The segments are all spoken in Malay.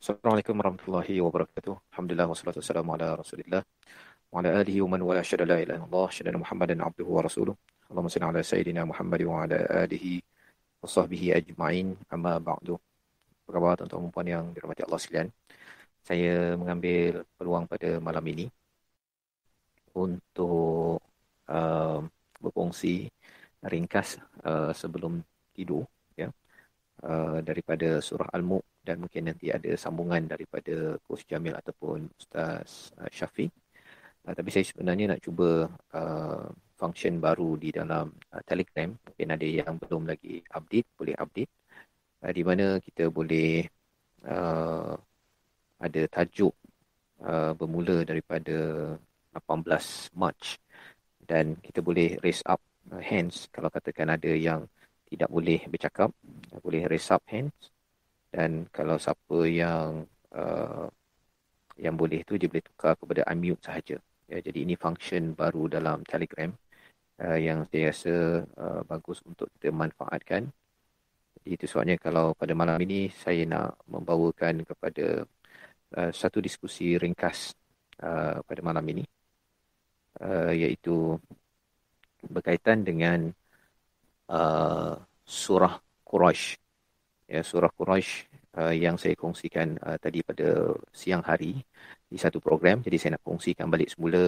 Assalamualaikum warahmatullahi wabarakatuh. Alhamdulillah wassalatu wassalamu ala Rasulillah wa ala alihi wa man wala syada la ilaha illallah syada Muhammadan abduhu wa rasuluh. Allahumma salli ala sayidina Muhammad wa ala alihi wa sahbihi ajma'in. Amma ba'du. Apa khabar tuan-tuan dan puan yang dirahmati Allah sekalian? Saya mengambil peluang pada malam ini untuk uh, berkongsi ringkas uh, sebelum tidur ya. Uh, daripada surah Al-Mu' dan mungkin nanti ada sambungan daripada Coach Jamil ataupun Ustaz uh, Syafiq. Uh, tapi saya sebenarnya nak cuba uh, function baru di dalam uh, Telegram. Mungkin ada yang belum lagi update, boleh update. Uh, di mana kita boleh uh, ada tajuk uh, bermula daripada 18 Mac dan kita boleh raise up uh, hands kalau katakan ada yang tidak boleh bercakap boleh raise up hands dan kalau siapa yang uh, yang boleh tu dia boleh tukar kepada unmute sahaja ya jadi ini function baru dalam Telegram uh, yang saya rasa uh, bagus untuk kita manfaatkan jadi itu sebabnya kalau pada malam ini saya nak membawakan kepada uh, satu diskusi ringkas uh, pada malam ini uh, iaitu berkaitan dengan uh, surah Quraisy ya, surah Quraisy uh, yang saya kongsikan uh, tadi pada siang hari di satu program jadi saya nak kongsikan balik semula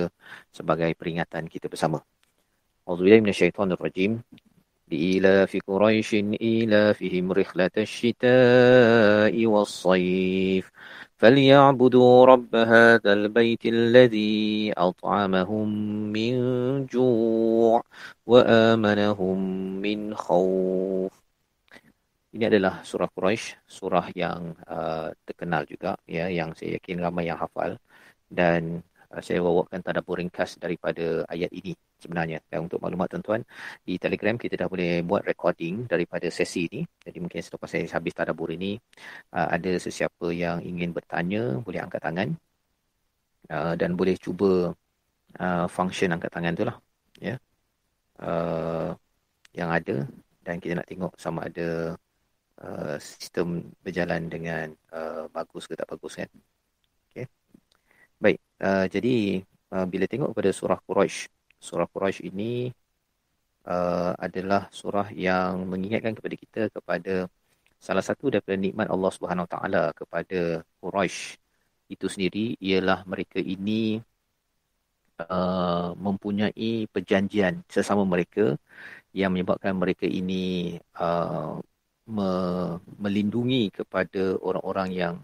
sebagai peringatan kita bersama auzubillahi minasyaitonir rajim ila fi quraish ila fihim rihlatash shita'i was-sayf فليعبدوا رب هذا البيت الذي أطعمهم من جوع وآمنهم من خوف ini adalah surah Quraisy, surah yang uh, terkenal juga ya yang saya yakin ramai yang hafal dan uh, saya bawakan tadabbur ringkas daripada ayat ini sebenarnya. Dan untuk maklumat tuan-tuan, di Telegram kita dah boleh buat recording daripada sesi ini. Jadi mungkin setelah saya habis tadabbur ini uh, ada sesiapa yang ingin bertanya boleh angkat tangan uh, dan boleh cuba uh, function angkat tangan itulah ya. Yeah. Uh, yang ada dan kita nak tengok sama ada uh, sistem berjalan dengan uh, bagus ke tak bagus kan. Okay. Baik, uh, jadi uh, bila tengok pada surah Quraisy, surah Quraisy ini uh, adalah surah yang mengingatkan kepada kita kepada salah satu daripada nikmat Allah Subhanahu taala kepada Quraisy itu sendiri ialah mereka ini Uh, mempunyai perjanjian sesama mereka yang menyebabkan mereka ini uh, me, melindungi kepada orang-orang yang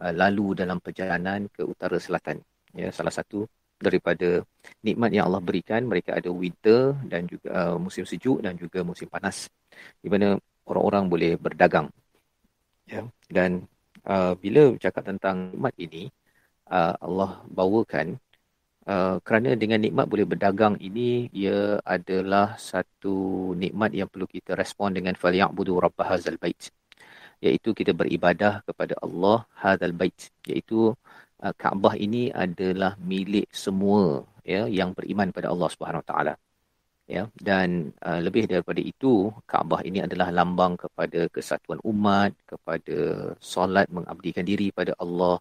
uh, lalu dalam perjalanan ke utara selatan ya salah satu daripada nikmat yang Allah berikan mereka ada winter dan juga uh, musim sejuk dan juga musim panas di mana orang-orang boleh berdagang ya dan uh, bila cakap tentang nikmat ini uh, Allah bawakan Uh, kerana dengan nikmat boleh berdagang ini ia adalah satu nikmat yang perlu kita respon dengan falyabudu rabbahazal bait iaitu kita beribadah kepada Allah hadzal bait iaitu uh, Kaabah ini adalah milik semua ya yang beriman pada Allah Subhanahu taala uh, ya dan uh, lebih daripada itu Kaabah ini adalah lambang kepada kesatuan umat kepada solat mengabdikan diri pada Allah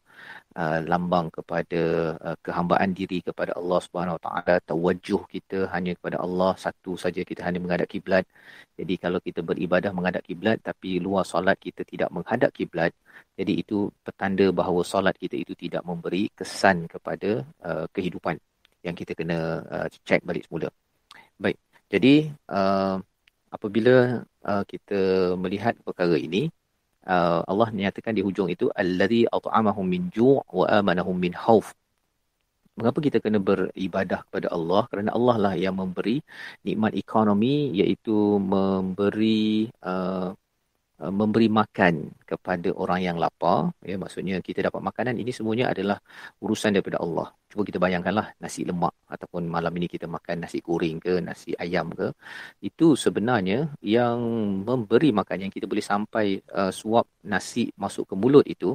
uh, lambang kepada uh, kehambaan diri kepada Allah Subhanahu Wa taala tawajjuh kita hanya kepada Allah satu saja kita hanya menghadap kiblat jadi kalau kita beribadah menghadap kiblat tapi luar solat kita tidak menghadap kiblat jadi itu petanda bahawa solat kita itu tidak memberi kesan kepada uh, kehidupan yang kita kena uh, check balik semula Baik. Jadi uh, apabila uh, kita melihat perkara ini, uh, Allah nyatakan di hujung itu allazi at'amahum min ju' wa amanahum min khauf. Mengapa kita kena beribadah kepada Allah? Kerana Allah lah yang memberi nikmat ekonomi iaitu memberi uh, memberi makan kepada orang yang lapar ya maksudnya kita dapat makanan ini semuanya adalah urusan daripada Allah cuba kita bayangkanlah nasi lemak ataupun malam ini kita makan nasi goreng ke nasi ayam ke itu sebenarnya yang memberi makan yang kita boleh sampai uh, suap nasi masuk ke mulut itu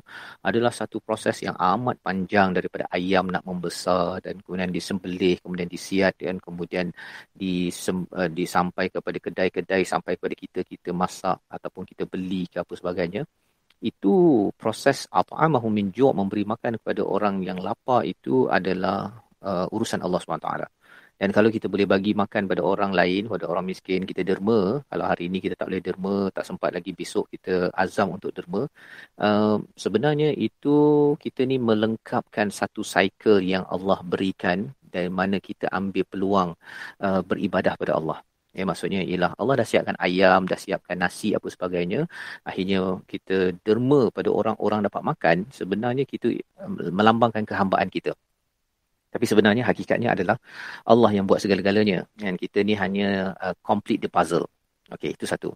adalah satu proses yang amat panjang daripada ayam nak membesar dan kemudian disembelih kemudian disiat dan kemudian disem, uh, disampai kepada kedai-kedai sampai kepada kita kita masak ataupun kita beli ke apa sebagainya itu proses at'amahum min ju' memberi makan kepada orang yang lapar itu adalah uh, urusan Allah SWT. Dan kalau kita boleh bagi makan pada orang lain, pada orang miskin, kita derma. Kalau hari ini kita tak boleh derma, tak sempat lagi besok kita azam untuk derma. Uh, sebenarnya itu kita ni melengkapkan satu cycle yang Allah berikan dari mana kita ambil peluang uh, beribadah pada Allah. Ya, maksudnya ialah Allah dah siapkan ayam, dah siapkan nasi apa sebagainya. Akhirnya kita derma pada orang-orang dapat makan. Sebenarnya kita um, melambangkan kehambaan kita. Tapi sebenarnya hakikatnya adalah Allah yang buat segala-galanya. Dan kita ni hanya uh, complete the puzzle. Okey, itu satu.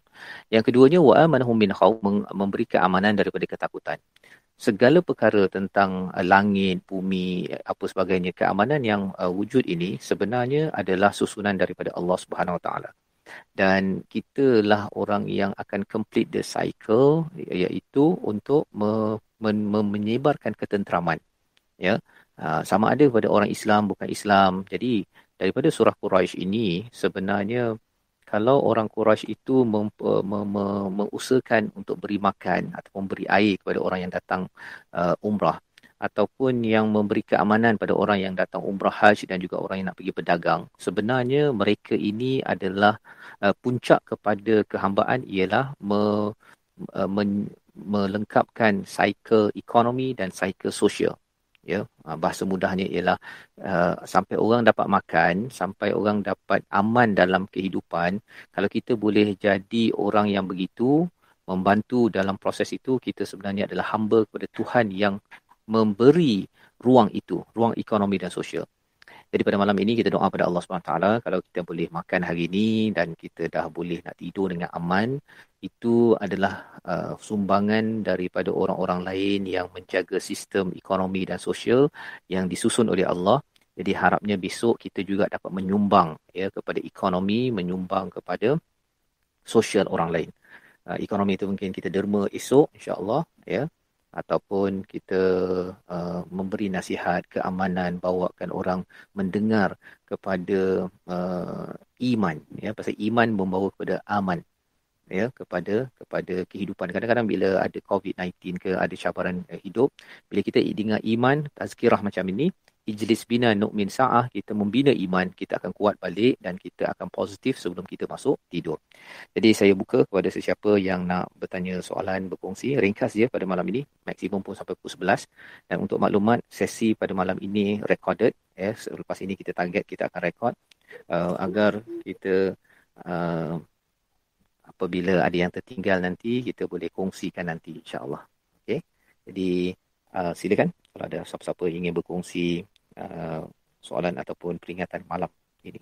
Yang keduanya, wa'amanahum bin khaw, memberikan amanan daripada ketakutan segala perkara tentang uh, langit, bumi, apa sebagainya keamanan yang uh, wujud ini sebenarnya adalah susunan daripada Allah Subhanahu Wa Taala. Dan kitalah orang yang akan complete the cycle iaitu untuk me- men- men- menyebarkan ketenteraman. Ya. Uh, sama ada pada orang Islam bukan Islam. Jadi daripada surah Quraisy ini sebenarnya kalau orang Quraisy itu mem, mem, mem, mengusahakan untuk beri makan ataupun beri air kepada orang yang datang uh, umrah ataupun yang memberi keamanan pada orang yang datang umrah haji dan juga orang yang nak pergi berdagang sebenarnya mereka ini adalah uh, puncak kepada kehambaan ialah me, uh, men, melengkapkan cycle ekonomi dan cycle sosial ya ah, bahasa mudahnya ialah uh, sampai orang dapat makan sampai orang dapat aman dalam kehidupan kalau kita boleh jadi orang yang begitu membantu dalam proses itu kita sebenarnya adalah hamba kepada Tuhan yang memberi ruang itu ruang ekonomi dan sosial jadi pada malam ini kita doa pada Allah SWT kalau kita boleh makan hari ini dan kita dah boleh nak tidur dengan aman itu adalah uh, sumbangan daripada orang-orang lain yang menjaga sistem ekonomi dan sosial yang disusun oleh Allah. Jadi harapnya besok kita juga dapat menyumbang ya kepada ekonomi, menyumbang kepada sosial orang lain. Uh, ekonomi itu mungkin kita derma esok insya-Allah ya ataupun kita uh, memberi nasihat keamanan bawakan orang mendengar kepada uh, iman ya pasal iman membawa kepada aman ya kepada kepada kehidupan kadang-kadang bila ada covid-19 ke ada cabaran uh, hidup bila kita dengar iman tazkirah macam ini ijlis bina nu'min sa'ah, kita membina iman, kita akan kuat balik dan kita akan positif sebelum kita masuk tidur. Jadi saya buka kepada sesiapa yang nak bertanya soalan, berkongsi, ringkas je pada malam ini, maksimum pun sampai pukul 11. Dan untuk maklumat, sesi pada malam ini recorded, ya, selepas ini kita target kita akan record uh, agar kita uh, apabila ada yang tertinggal nanti, kita boleh kongsikan nanti insyaAllah. Okay? Jadi uh, silakan kalau ada siapa-siapa ingin berkongsi Uh, soalan ataupun peringatan malam ini.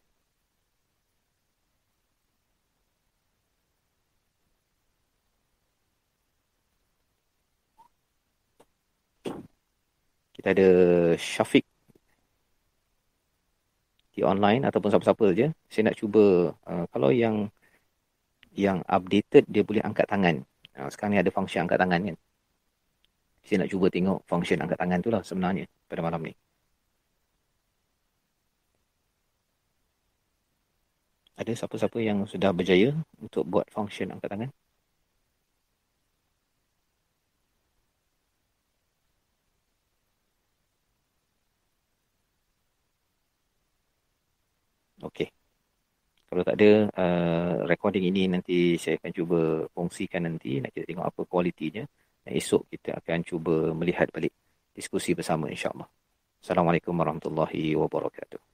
Kita ada Syafiq di online ataupun siapa-siapa saja. Saya nak cuba uh, kalau yang yang updated dia boleh angkat tangan. Uh, sekarang ni ada fungsi angkat tangan kan. Saya nak cuba tengok fungsi angkat tangan tu lah sebenarnya pada malam ni. Ada siapa-siapa yang sudah berjaya untuk buat function angkat tangan? Okey. Kalau tak ada, uh, recording ini nanti saya akan cuba kongsikan nanti. Nak kita tengok apa kualitinya. Dan esok kita akan cuba melihat balik diskusi bersama insyaAllah. Assalamualaikum warahmatullahi wabarakatuh.